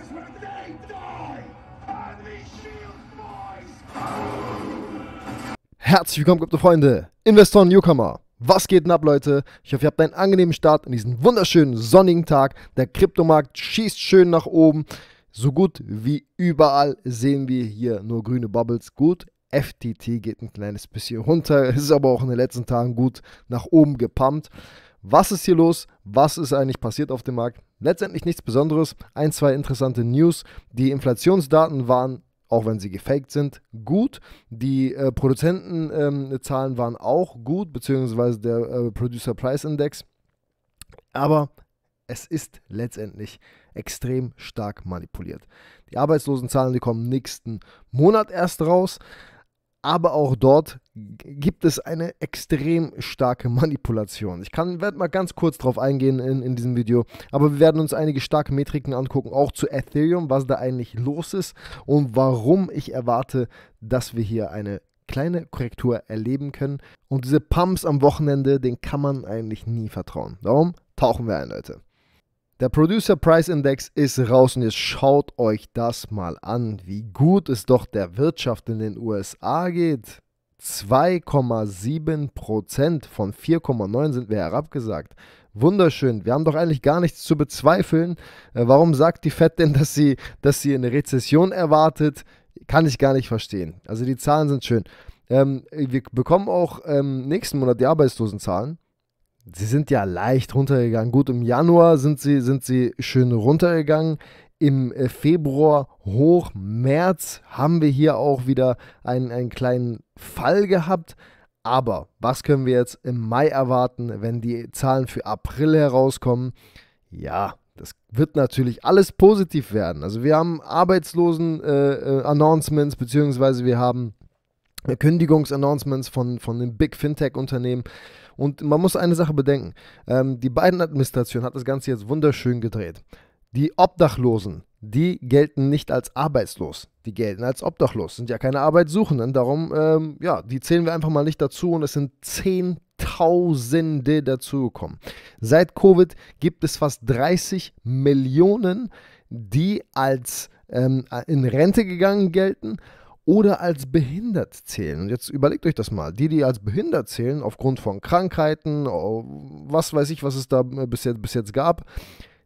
is when they die and we shield boys. Herzlich willkommen, gute Freunde, Investoren Newcomer. Was geht denn ab, Leute? Ich hoffe, ihr habt einen angenehmen Start an diesem wunderschönen sonnigen Tag. Der Kryptomarkt schießt schön nach oben. So gut wie überall sehen wir hier nur grüne Bubbles. Gut, FTT geht ein kleines bisschen runter, ist aber auch in den letzten Tagen gut nach oben gepumpt. Was ist hier los? Was ist eigentlich passiert auf dem Markt? Letztendlich nichts Besonderes, ein, zwei interessante News. Die Inflationsdaten waren auch wenn sie gefaked sind, gut. Die äh, Produzentenzahlen ähm, waren auch gut, beziehungsweise der äh, Producer Price Index. Aber es ist letztendlich extrem stark manipuliert. Die Arbeitslosenzahlen, die kommen nächsten Monat erst raus aber auch dort gibt es eine extrem starke Manipulation. Ich werde mal ganz kurz drauf eingehen in, in diesem Video, aber wir werden uns einige starke Metriken angucken, auch zu Ethereum, was da eigentlich los ist und warum ich erwarte, dass wir hier eine kleine Korrektur erleben können. Und diese Pumps am Wochenende, den kann man eigentlich nie vertrauen. Darum tauchen wir ein, Leute. Der Producer Price Index ist raus und jetzt schaut euch das mal an, wie gut es doch der Wirtschaft in den USA geht. 2,7% von 4,9 sind wir herabgesagt. Wunderschön. Wir haben doch eigentlich gar nichts zu bezweifeln. Äh, warum sagt die Fed denn, dass sie, dass sie eine Rezession erwartet? Kann ich gar nicht verstehen. Also die Zahlen sind schön. Ähm, wir bekommen auch ähm, nächsten Monat die Arbeitslosenzahlen sie sind ja leicht runtergegangen. Gut, im Januar sind sie, sind sie schön runtergegangen. Im äh, Februar hoch, März haben wir hier auch wieder einen, einen kleinen Fall gehabt. Aber was können wir jetzt im Mai erwarten, wenn die Zahlen für April herauskommen? Ja, das wird natürlich alles positiv werden. Also wir haben Arbeitslosen-Announcements, äh, äh beziehungsweise wir haben Kündigungsannouncements von, von den Big Fintech-Unternehmen. Und man muss eine Sache bedenken. Ähm, die Biden-Administration hat das Ganze jetzt wunderschön gedreht. Die Obdachlosen, die gelten nicht als arbeitslos, die gelten als obdachlos, sind ja keine Arbeitssuchenden. Darum, ähm, ja, die zählen wir einfach mal nicht dazu und es sind 10 Tausende dazugekommen. Seit Covid gibt es fast 30 Millionen, die als ähm, in Rente gegangen gelten oder als behindert zählen. Und jetzt überlegt euch das mal. Die, die als behindert zählen, aufgrund von Krankheiten, was weiß ich, was es da äh, bis jetzt, bis jetzt gab,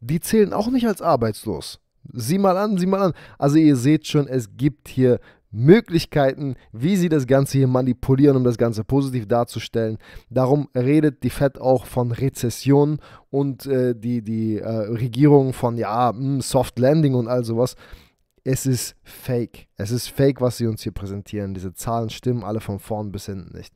die zählen auch nicht als arbeitslos. Sieh mal an, sieh mal an. Also ihr seht schon, es gibt hier Möglichkeiten, wie sie das Ganze hier manipulieren, um das Ganze positiv darzustellen. Darum redet die FED auch von Rezession und äh, die, die äh, Regierung von, ja, mh, hm, Soft Landing und all sowas es ist fake. Es ist fake, was sie uns hier präsentieren. Diese Zahlen stimmen alle von vorn bis hinten nicht.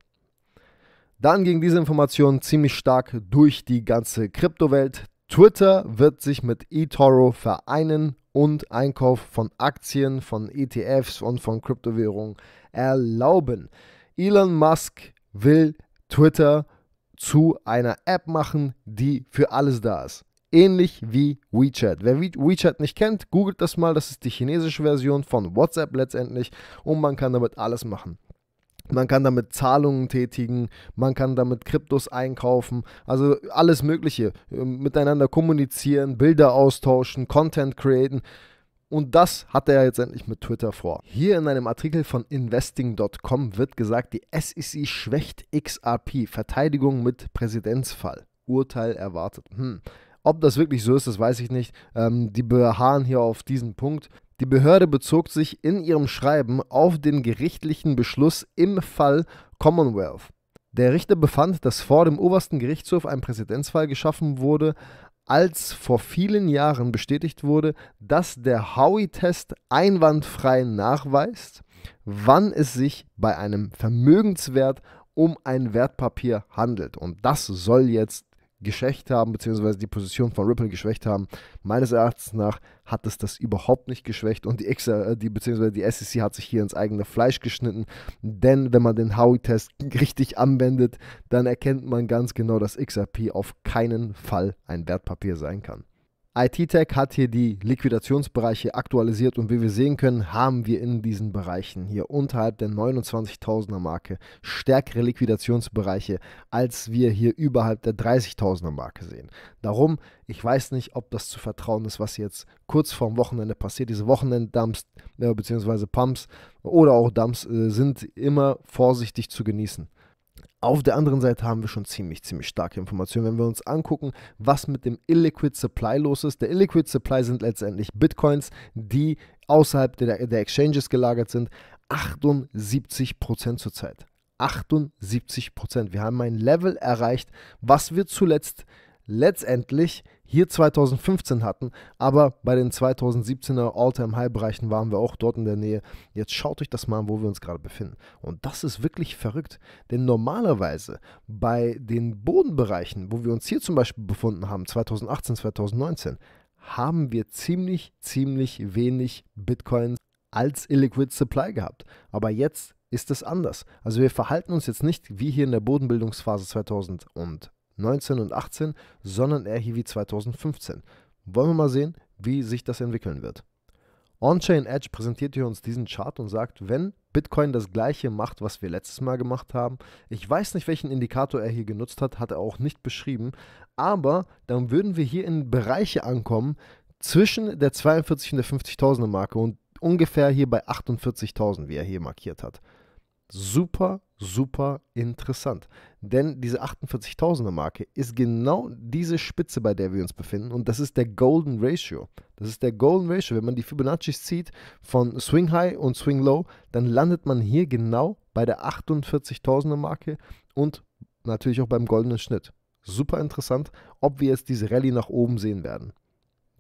Dann ging diese Information ziemlich stark durch die ganze Kryptowelt. Twitter wird sich mit eToro vereinen und Einkauf von Aktien, von ETFs und von Kryptowährungen erlauben. Elon Musk will Twitter zu einer App machen, die für alles da ist ähnlich wie WeChat. Wer WeChat nicht kennt, googelt das mal. Das ist die chinesische Version von WhatsApp letztendlich und man kann damit alles machen. Man kann damit Zahlungen tätigen, man kann damit Kryptos einkaufen, also alles Mögliche. Ähm, miteinander kommunizieren, Bilder austauschen, Content createn. Und das hat er jetzt endlich mit Twitter vor. Hier in einem Artikel von investing.com wird gesagt, die SEC schwächt XRP, Verteidigung mit Präsidentsfall. Urteil erwartet. Hm. Ob das wirklich so ist, das weiß ich nicht. Ähm, die beharren hier auf diesen Punkt. Die Behörde bezog sich in ihrem Schreiben auf den gerichtlichen Beschluss im Fall Commonwealth. Der Richter befand, dass vor dem obersten Gerichtshof ein Präzedenzfall geschaffen wurde, als vor vielen Jahren bestätigt wurde, dass der Howie-Test einwandfrei nachweist, wann es sich bei einem Vermögenswert um ein Wertpapier handelt. Und das soll jetzt geschwächt haben, beziehungsweise die Position von Ripple geschwächt haben. Meines Erachtens nach hat es das überhaupt nicht geschwächt und die, X, äh, die, beziehungsweise die SEC hat sich hier ins eigene Fleisch geschnitten, denn wenn man den Howey-Test richtig anwendet, dann erkennt man ganz genau, dass XRP auf keinen Fall ein Wertpapier sein kann. IT-Tech hat hier die Liquidationsbereiche aktualisiert und wie wir sehen können, haben wir in diesen Bereichen hier unterhalb der 29.000er Marke stärkere Liquidationsbereiche, als wir hier überhalb der 30.000er Marke sehen. Darum, ich weiß nicht, ob das zu vertrauen ist, was jetzt kurz vorm Wochenende passiert. Diese Wochenenddumps äh, bzw. Pumps oder auch Dumps äh, sind immer vorsichtig zu genießen. Auf der anderen Seite haben wir schon ziemlich, ziemlich starke Informationen, wenn wir uns angucken, was mit dem Illiquid Supply los ist. Der Illiquid Supply sind letztendlich Bitcoins, die außerhalb der, der Exchanges gelagert sind. 78 zurzeit. 78 Wir haben ein Level erreicht, was wir zuletzt letztendlich hier 2015 hatten, aber bei den 2017er All-Time-High-Bereichen waren wir auch dort in der Nähe. Jetzt schaut euch das mal an, wo wir uns gerade befinden. Und das ist wirklich verrückt, denn normalerweise bei den Bodenbereichen, wo wir uns hier zum Beispiel befunden haben, 2018, 2019, haben wir ziemlich, ziemlich wenig Bitcoins als Illiquid Supply gehabt. Aber jetzt ist es anders. Also wir verhalten uns jetzt nicht wie hier in der Bodenbildungsphase 2000 und 19 und 18, sondern eher hier wie 2015. Wollen wir mal sehen, wie sich das entwickeln wird. Onchain Edge präsentiert hier uns diesen Chart und sagt, wenn Bitcoin das gleiche macht, was wir letztes Mal gemacht haben, ich weiß nicht, welchen Indikator er hier genutzt hat, hat er auch nicht beschrieben, aber dann würden wir hier in Bereiche ankommen zwischen der 42 und der 50.000er Marke und ungefähr hier bei 48.000, wie er hier markiert hat super, super interessant. Denn diese 48.000er Marke ist genau diese Spitze, bei der wir uns befinden. Und das ist der Golden Ratio. Das ist der Golden Ratio. Wenn man die Fibonacci's zieht von Swing High und Swing Low, dann landet man hier genau bei der 48.000er Marke und natürlich auch beim goldenen Schnitt. Super interessant, ob wir jetzt diese Rallye nach oben sehen werden.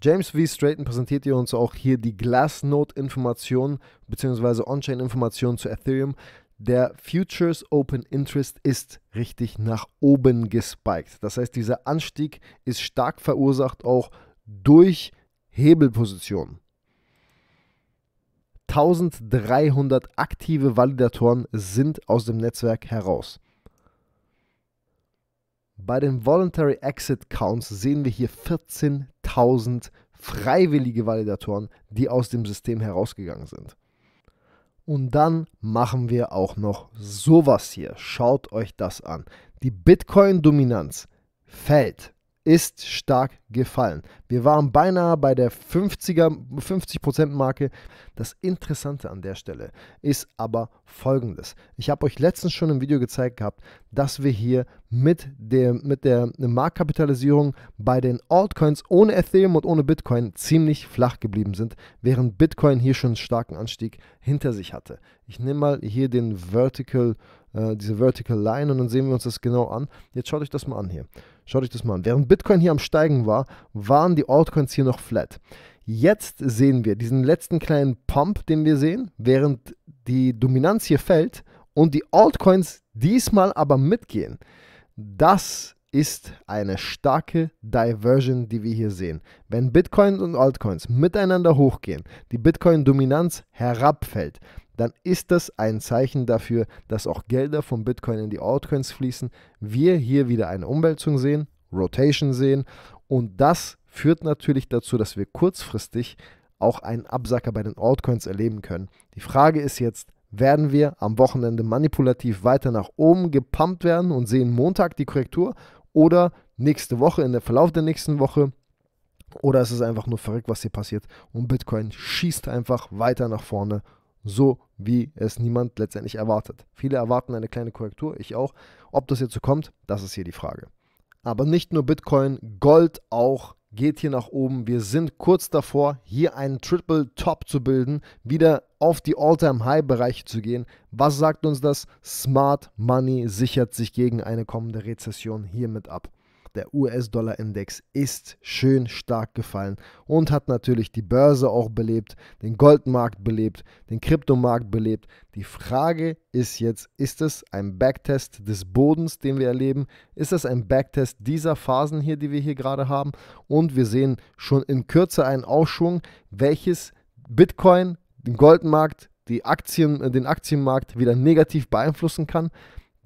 James V. Straighten präsentiert ihr uns auch hier die Glassnode-Informationen bzw. On-Chain-Informationen zu Ethereum der Futures Open Interest ist richtig nach oben gespiked. Das heißt, dieser Anstieg ist stark verursacht auch durch Hebelpositionen. 1300 aktive Validatoren sind aus dem Netzwerk heraus. Bei den Voluntary Exit Counts sehen wir hier 14.000 freiwillige Validatoren, die aus dem System herausgegangen sind. Und dann machen wir auch noch sowas hier. Schaut euch das an. Die Bitcoin-Dominanz fällt ist stark gefallen. Wir waren beinahe bei der 50er, 50% Marke. Das Interessante an der Stelle ist aber folgendes. Ich habe euch letztens schon im Video gezeigt gehabt, dass wir hier mit der, mit der Marktkapitalisierung bei den Altcoins ohne Ethereum und ohne Bitcoin ziemlich flach geblieben sind, während Bitcoin hier schon einen starken Anstieg hinter sich hatte. Ich nehme mal hier den Vertical, äh, diese Vertical Line und dann sehen wir uns das genau an. Jetzt schaut euch das mal an hier. Schaut euch das mal an. Während Bitcoin hier am Steigen war, waren die Altcoins hier noch flat. Jetzt sehen wir diesen letzten kleinen Pump, den wir sehen, während die Dominanz hier fällt und die Altcoins diesmal aber mitgehen. Das ist eine starke Diversion, die wir hier sehen. Wenn Bitcoin und Altcoins miteinander hochgehen, die Bitcoin-Dominanz herabfällt, dann ist das ein Zeichen dafür, dass auch Gelder von Bitcoin in die Altcoins fließen. Wir hier wieder eine Umwälzung sehen, Rotation sehen und das führt natürlich dazu, dass wir kurzfristig auch einen Absacker bei den Altcoins erleben können. Die Frage ist jetzt, werden wir am Wochenende manipulativ weiter nach oben gepumpt werden und sehen Montag die Korrektur oder nächste Woche, in der Verlauf der nächsten Woche oder ist es einfach nur verrückt, was hier passiert und Bitcoin schießt einfach weiter nach vorne so wie es niemand letztendlich erwartet. Viele erwarten eine kleine Korrektur, ich auch. Ob das jetzt so kommt, das ist hier die Frage. Aber nicht nur Bitcoin, Gold auch geht hier nach oben. Wir sind kurz davor, hier einen Triple Top zu bilden, wieder auf die All-Time-High-Bereiche zu gehen. Was sagt uns das? Smart Money sichert sich gegen eine kommende Rezession hiermit ab der US-Dollar-Index ist schön stark gefallen und hat natürlich die Börse auch belebt, den Goldmarkt belebt, den Kryptomarkt belebt. Die Frage ist jetzt, ist es ein Backtest des Bodens, den wir erleben? Ist es ein Backtest dieser Phasen hier, die wir hier gerade haben? Und wir sehen schon in Kürze einen Aufschwung, welches Bitcoin, den Goldmarkt, die Aktien, den Aktienmarkt wieder negativ beeinflussen kann.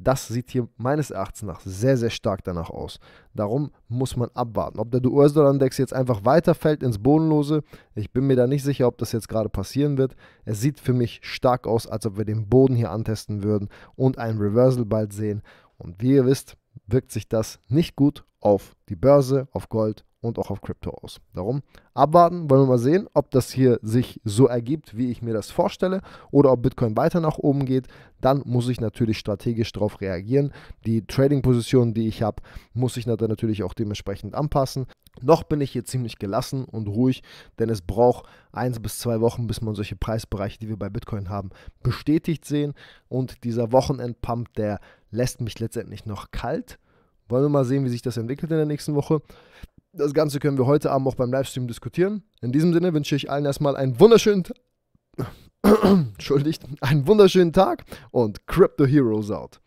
Das sieht hier meines Erachtens nach sehr, sehr stark danach aus. Darum muss man abwarten. Ob der US-Dollar-Index jetzt einfach weiterfällt ins Bodenlose, ich bin mir da nicht sicher, ob das jetzt gerade passieren wird. Es sieht für mich stark aus, als ob wir den Boden hier antesten würden und einen Reversal bald sehen. Und wie ihr wisst, wirkt sich das nicht gut auf die Börse, auf Gold und auch auf Krypto aus. Darum abwarten, wollen wir mal sehen, ob das hier sich so ergibt, wie ich mir das vorstelle, oder ob Bitcoin weiter nach oben geht. Dann muss ich natürlich strategisch darauf reagieren. Die Trading-Position, die ich habe, muss ich natürlich auch dementsprechend anpassen. Noch bin ich hier ziemlich gelassen und ruhig, denn es braucht eins bis zwei Wochen, bis man solche Preisbereiche, die wir bei Bitcoin haben, bestätigt sehen. Und dieser Wochenendpump, der lässt mich letztendlich noch kalt. Wollen wir mal sehen, wie sich das entwickelt in der nächsten Woche. Das Ganze können wir heute Abend auch beim Livestream diskutieren. In diesem Sinne wünsche ich allen erstmal einen wunderschönen Entschuldigt, einen wunderschönen Tag und Crypto Heroes out.